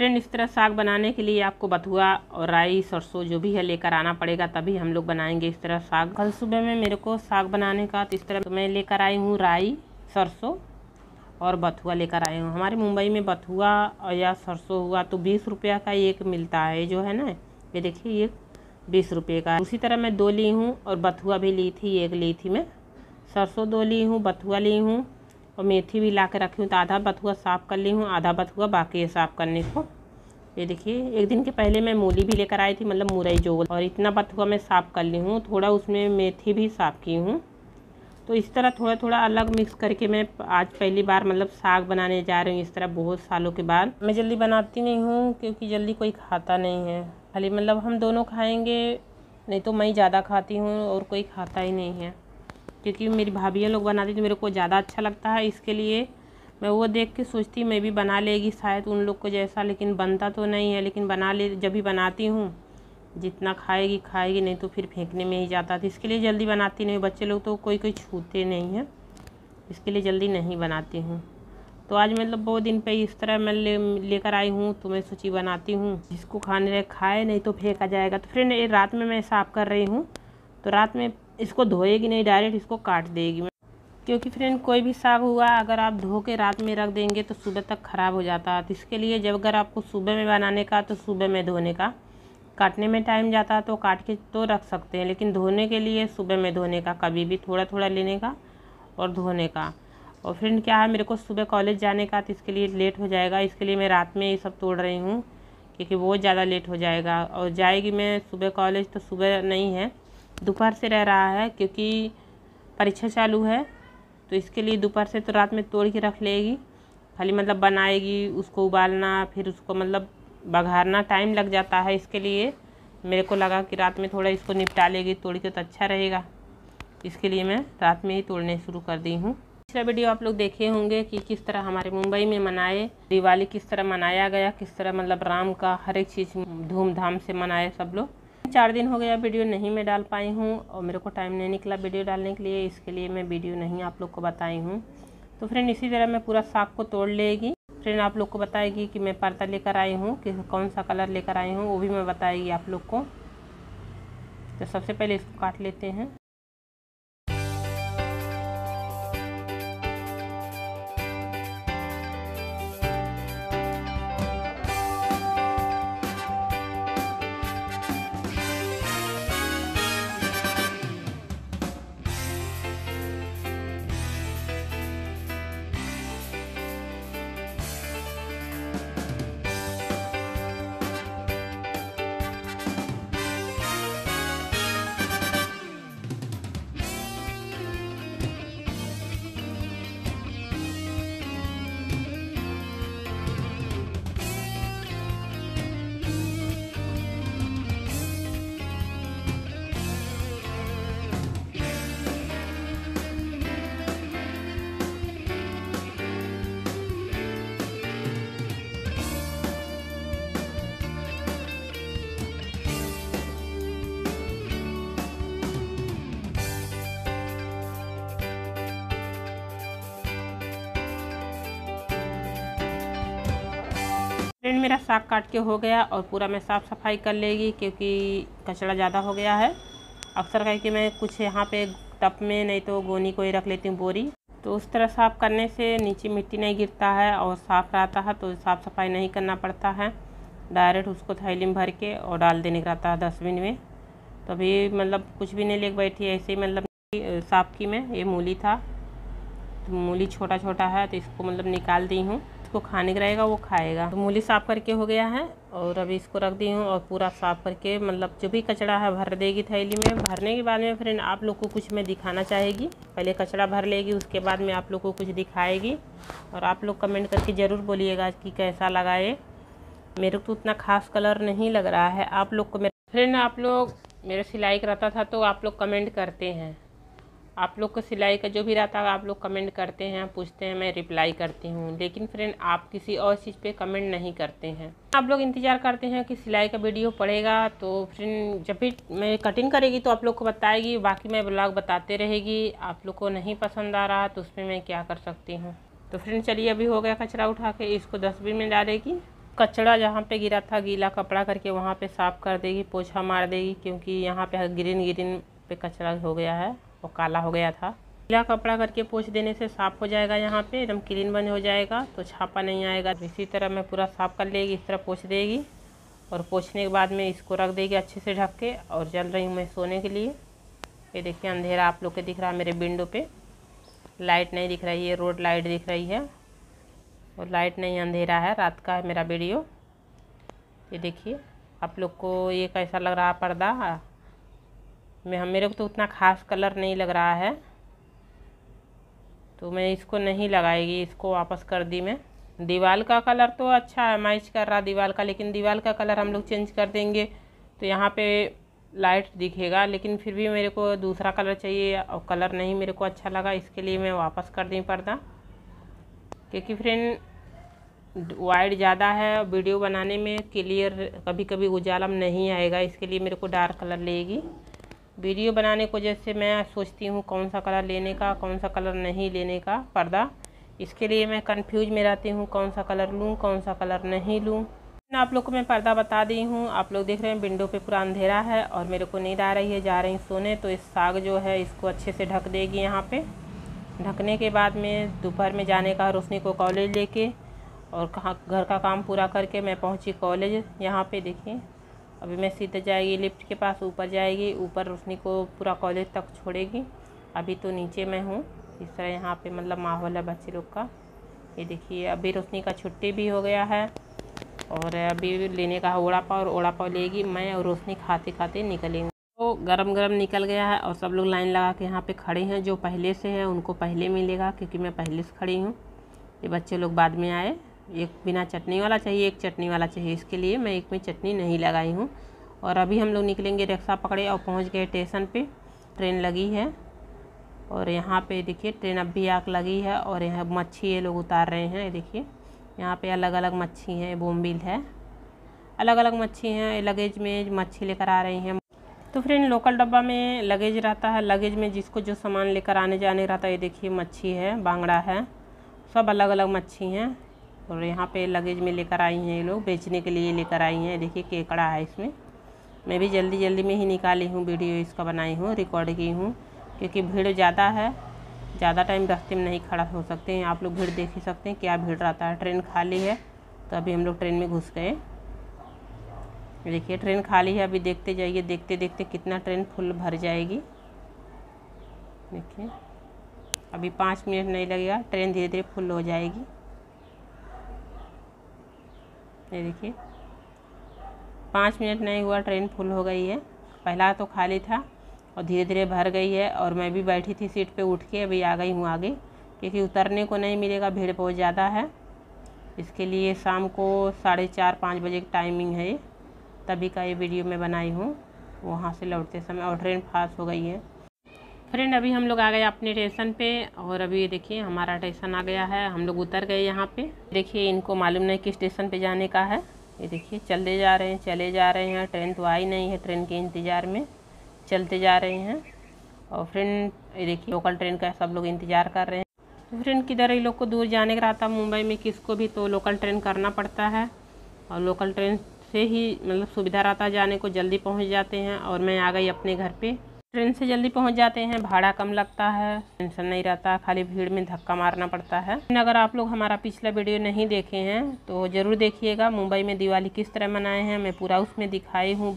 friend इस तरह साग बनाने के लिए आपको बथुआ और राई सरसों जो भी है लेकर आना पड़ेगा तभी हम लोग बनाएंगे इस तरह साग कल सुबह में मेरे को साग बनाने का तो इस तरह मैं लेकर आई हूँ राई सरसों और बथुआ लेकर आई हूँ हमारे मुंबई में बथुआ या सरसों हुआ तो बीस रुपया का एक मिलता है जो है ना ये देखिए ये बीस रुपये का उसी तरह मैं दो ली हूँ और बथुआ भी ली थी एक ली थी मैं सरसों दो ली हूँ बथुआ ली हूँ और मेथी भी ला कर रखी हूँ तो आधा बथुआ साफ़ कर ली हूँ आधा बथुआ बाकी है साफ़ करने को ये देखिए एक दिन के पहले मैं मूली भी लेकर आई थी मतलब मुरई जोल और इतना बथुआ मैं साफ़ कर ली हूँ थोड़ा उसमें मेथी भी साफ़ की हूँ तो इस तरह थोड़ा थोड़ा अलग मिक्स करके मैं आज पहली बार मतलब साग बनाने जा रही हूँ इस तरह बहुत सालों के बाद मैं जल्दी बनाती नहीं हूँ क्योंकि जल्दी कोई खाता नहीं है खाली मतलब हम दोनों खाएंगे नहीं तो मैं ही ज़्यादा खाती हूँ और कोई खाता ही नहीं है क्योंकि मेरी भाभीियाँ लोग बनाती तो मेरे को ज़्यादा अच्छा लगता है इसके लिए मैं वो देख के सोचती मैं भी बना लेगी शायद उन लोग को जैसा लेकिन बनता तो नहीं है लेकिन बना ले जब भी बनाती हूँ जितना खाएगी खाएगी नहीं तो फिर फेंकने में ही जाता था इसके लिए जल्दी बनाती नहीं बच्चे लोग तो कोई कोई छूते नहीं हैं इसके लिए जल्दी नहीं बनाती हूँ तो आज मतलब बहुत दिन पर इस तरह मैं ले लेकर आई हूँ तो मैं सोची बनाती हूँ जिसको खाने खाए नहीं तो फेंका जाएगा तो फिर रात में मैं साफ़ कर रही हूँ तो रात में इसको धोएगी नहीं डायरेक्ट इसको काट देगी क्योंकि फ्रेंड कोई भी साग हुआ अगर आप धो के रात में रख देंगे तो सुबह तक ख़राब हो जाता है तो इसके लिए जब अगर आपको सुबह में बनाने का तो सुबह में धोने का काटने में टाइम जाता है तो काट के तो रख सकते हैं लेकिन धोने के लिए सुबह में धोने का कभी भी थोड़ा थोड़ा लेने का और धोने का और फ्रेंड क्या है मेरे को सुबह कॉलेज जाने का तो इसके लिए लेट हो जाएगा इसके लिए मैं रात में ये सब तोड़ रही हूँ क्योंकि बहुत ज़्यादा लेट हो जाएगा और जाएगी मैं सुबह कॉलेज तो सुबह नहीं है दोपहर से रह रहा है क्योंकि परीक्षा चालू है तो इसके लिए दोपहर से तो रात में तोड़ के रख लेगी खाली मतलब बनाएगी उसको उबालना फिर उसको मतलब बघारना टाइम लग जाता है इसके लिए मेरे को लगा कि रात में थोड़ा इसको निपटा लेगी तोड़ के तो अच्छा रहेगा इसके लिए मैं रात में ही तोड़ने शुरू कर दी हूँ पिछला वीडियो आप लोग देखे होंगे कि किस तरह हमारे मुंबई में मनाए दिवाली किस तरह मनाया गया किस तरह मतलब राम का हर एक चीज़ धूमधाम से मनाए सब लोग चार दिन हो गया वीडियो नहीं मैं डाल पाई हूँ और मेरे को टाइम नहीं निकला वीडियो डालने के लिए इसके लिए मैं वीडियो नहीं आप लोग को बताई हूँ तो फ्रेंड इसी तरह मैं पूरा साग को तोड़ लेगी फ्रेंड आप लोग को बताएगी कि मैं पर्दा लेकर आई हूँ कि कौन सा कलर लेकर आई हूँ वो भी मैं बताएगी आप लोग को तो सबसे पहले इसको काट लेते हैं फ्रेंड मेरा साग काट के हो गया और पूरा मैं साफ़ सफाई कर लेगी क्योंकि कचरा ज़्यादा हो गया है अक्सर कह कि मैं कुछ यहाँ पे टप में नहीं तो गोनी कोई रख लेती हूँ बोरी तो उस तरह साफ़ करने से नीचे मिट्टी नहीं गिरता है और साफ़ रहता है तो साफ़ सफाई नहीं करना पड़ता है डायरेक्ट उसको थैली में भर के और डाल देने का रहता है डस्टबिन में तो अभी मतलब कुछ भी नहीं लेकर बैठी ऐसे ही मतलब साफ़ की मैं ये मूली था तो मूली छोटा छोटा है तो इसको मतलब निकाल दी हूँ जिसको तो खाने का रहेगा वो खाएगा तो मूली साफ़ करके हो गया है और अभी इसको रख दी हूँ और पूरा साफ़ करके मतलब जो भी कचड़ा है भर देगी थैली में भरने के बाद में फ्रेंड आप लोग को कुछ मैं दिखाना चाहेगी पहले कचड़ा भर लेगी उसके बाद में आप लोग को कुछ दिखाएगी और आप लोग कमेंट करके ज़रूर बोलिएगा कि कैसा लगाए मेरे को तो उतना खास कलर नहीं लग रहा है आप लोग को मेरे फ्रेंड आप लोग मेरा सिलाई कराता था तो आप लोग कमेंट करते हैं आप लोग को सिलाई का जो भी रहता है आप लोग कमेंट करते हैं पूछते हैं मैं रिप्लाई करती हूँ लेकिन फ्रेंड आप किसी और चीज़ पे कमेंट नहीं करते हैं आप लोग इंतज़ार करते हैं कि सिलाई का वीडियो पड़ेगा तो फ्रेंड जब भी मैं कटिंग करेगी तो आप लोग को बताएगी बाकी मैं ब्लॉग बताते रहेगी आप लोग को नहीं पसंद आ रहा तो उसमें मैं क्या कर सकती हूँ तो फ्रेंड चलिए अभी हो गया कचरा उठा के इसको डस्टबिन में डालेगी कचरा जहाँ पे गिरा था गीला कपड़ा करके वहाँ पे साफ़ कर देगी पोछा मार देगी क्योंकि यहाँ पे ग्रीन ग्रीन पे कचरा हो गया है और काला हो गया था पीला कपड़ा करके पोछ देने से साफ़ हो जाएगा यहाँ पे एकदम क्लीन बन हो जाएगा तो छापा नहीं आएगा इसी तरह मैं पूरा साफ़ कर लेगी इस तरह पोछ देगी और पोछने के बाद में इसको रख देगी अच्छे से ढक के और जल रही हूँ मैं सोने के लिए ये देखिए अंधेरा आप लोग के दिख रहा है मेरे विंडो पे लाइट नहीं दिख रही है रोड लाइट दिख रही है और लाइट नहीं अंधेरा है रात का है मेरा वीडियो ये देखिए आप लोग को ये कैसा लग रहा है पर्दा मैं हम मेरे को तो उतना ख़ास कलर नहीं लग रहा है तो मैं इसको नहीं लगाएगी इसको वापस कर दी मैं दीवाल का कलर तो अच्छा है मैच कर रहा दीवार का लेकिन दीवाल का कलर हम लोग चेंज कर देंगे तो यहाँ पे लाइट दिखेगा लेकिन फिर भी मेरे को दूसरा कलर चाहिए और कलर नहीं मेरे को अच्छा लगा इसके लिए मैं वापस कर दी पर्दा क्योंकि फ्रेंड वाइड ज़्यादा है वीडियो बनाने में क्लियर कभी कभी उजाला नहीं आएगा इसके लिए मेरे को डार्क कलर लेगी वीडियो बनाने को जैसे मैं सोचती हूँ कौन सा कलर लेने का कौन सा कलर नहीं लेने का पर्दा इसके लिए मैं कंफ्यूज में रहती हूँ कौन सा कलर लूँ कौन सा कलर नहीं लूँ आप लोग को मैं पर्दा बता दी हूँ आप लोग देख रहे हैं विंडो पे पूरा अंधेरा है और मेरे को नींद आ रही है जा रही सोने तो इस साग जो है इसको अच्छे से ढक देगी यहाँ पर ढकने के बाद में दोपहर में जाने का रोशनी को कॉलेज ले और कहाँ घर का काम पूरा करके मैं पहुँची कॉलेज यहाँ पर देखिए अभी मैं सीधे जाएगी लिफ्ट के पास ऊपर जाएगी ऊपर रोशनी को पूरा कॉलेज तक छोड़ेगी अभी तो नीचे मैं हूँ इस तरह यहाँ पे मतलब माहौल है बच्चे लोग का ये देखिए अभी रोशनी का छुट्टी भी हो गया है और अभी लेने का ओड़ा पाव और ओड़ा पाव लेगी मैं और रोशनी खाते खाते निकलेंगे तो गरम गरम निकल गया है और सब लोग लाइन लगा के यहाँ पे खड़े हैं जो पहले से हैं उनको पहले मिलेगा क्योंकि मैं पहले से खड़ी हूँ ये बच्चे लोग बाद में आए एक बिना चटनी वाला चाहिए एक चटनी वाला चाहिए इसके लिए मैं एक में चटनी नहीं लगाई हूँ और अभी हम लोग निकलेंगे रिक्शा पकड़े और पहुँच गए स्टेशन पे ट्रेन लगी है और यहाँ पे देखिए ट्रेन अब भी आग लगी है और यहाँ मच्छी ये लोग उतार रहे हैं देखिए यहाँ पे अलग अलग मच्छी हैं बोमबिल है अलग अलग मच्छी हैं लगेज में मच्छी लेकर आ रही हैं तो फ्रेंड लोकल डब्बा में लगेज रहता है लगेज में जिसको जो सामान लेकर आने जाने रहता है ये देखिए मच्छी है बांगड़ा है सब अलग अलग मच्छी हैं और यहाँ पे लगेज में लेकर आई हैं ये लोग बेचने के लिए लेकर आई हैं देखिए केकड़ा है इसमें मैं भी जल्दी जल्दी में ही निकाली हूँ वीडियो इसका बनाई हूँ रिकॉर्ड की हूँ क्योंकि भीड़ ज़्यादा है ज़्यादा टाइम रास्ते में नहीं खड़ा हो सकते हैं आप लोग भीड़ देख ही सकते हैं क्या भीड़ रहता है ट्रेन खाली है तो अभी हम लोग ट्रेन में घुस गए देखिए ट्रेन खाली है अभी देखते जाइए देखते देखते कितना ट्रेन फुल भर जाएगी देखिए अभी पाँच मिनट नहीं लगेगा ट्रेन धीरे धीरे फुल हो जाएगी ये देखिए पाँच मिनट नहीं हुआ ट्रेन फुल हो गई है पहला तो खाली था और धीरे धीरे भर गई है और मैं भी बैठी थी सीट पे उठ के अभी आ गई हूँ आगे क्योंकि उतरने को नहीं मिलेगा भीड़ बहुत ज़्यादा है इसके लिए शाम को साढ़े चार पाँच बजे की टाइमिंग है तभी का ये वीडियो मैं बनाई हूँ वहाँ से लौटते समय और ट्रेन फास्ट हो गई है फ्रेंड अभी हम लोग आ गए अपने टेसन पे और अभी देखिए हमारा टेसन आ गया है हम लोग उतर गए यहाँ पे देखिए इनको मालूम नहीं किस स्टेशन पे जाने का है ये देखिए चलते जा रहे हैं चले जा रहे हैं ट्रेन तो आई नहीं है ट्रेन के इंतज़ार में चलते जा रहे हैं और फ्रेंड ये देखिए लोकल ट्रेन का सब लोग इंतज़ार कर रहे हैं तो फ्रेंड किधर ये लोग को दूर जाने का रहता मुंबई में किसको भी तो लोकल ट्रेन करना पड़ता है और लोकल ट्रेन से ही मतलब सुविधा रहता जाने को जल्दी पहुँच जाते हैं और मैं आ गई अपने घर पर ट्रेन से जल्दी पहुंच जाते हैं भाड़ा कम लगता है टेंशन नहीं रहता खाली भीड़ में धक्का मारना पड़ता है अगर आप लोग हमारा पिछला वीडियो नहीं देखे हैं तो ज़रूर देखिएगा मुंबई में दिवाली किस तरह मनाए हैं मैं पूरा उसमें दिखाई हूँ